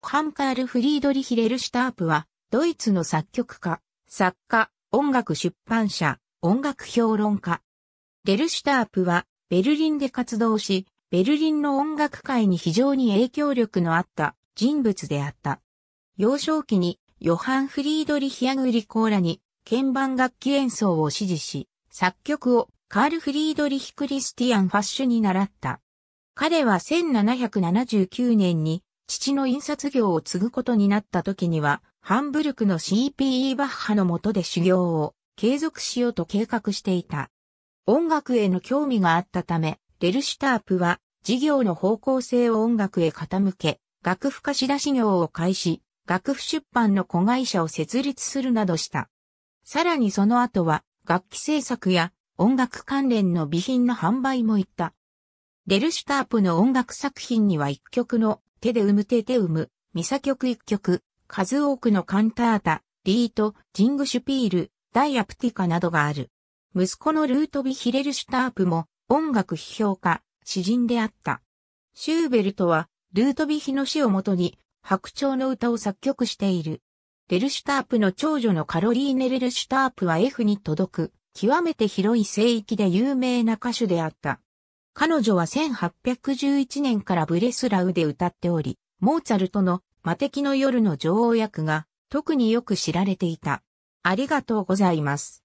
ハンカール・フリードリヒ・レルシュタープは、ドイツの作曲家、作家、音楽出版社、音楽評論家。レルシュタープは、ベルリンで活動し、ベルリンの音楽界に非常に影響力のあった人物であった。幼少期にヨハン・フリードリヒ・アグリコーラに鍵盤楽器演奏を指示し、作曲をカール・フリードリヒ・クリスティアン・ファッシュに習った。彼は1779年に父の印刷業を継ぐことになった時には、ハンブルクの CPE バッハの下で修行を継続しようと計画していた。音楽への興味があったため、レルシュタープは事業の方向性を音楽へ傾け、楽譜貸し出し業を開始、楽譜出版の子会社を設立するなどした。さらにその後は、楽器制作や音楽関連の備品の販売も行った。レルシュタープの音楽作品には一曲の手で生む手で生む、ミサ曲一曲、数多くのカンタータ、リート、ジングシュピール、ダイアプティカなどがある。息子のルートビ・ヒレルシュタープも音楽批評家、詩人であった。シューベルトはルートビヒの詩をもとに白鳥の歌を作曲している。レルシュタープの長女のカロリーネ・レルシュタープは F に届く、極めて広い聖域で有名な歌手であった。彼女は1811年からブレスラウで歌っており、モーツァルトの魔敵の夜の女王役が特によく知られていた。ありがとうございます。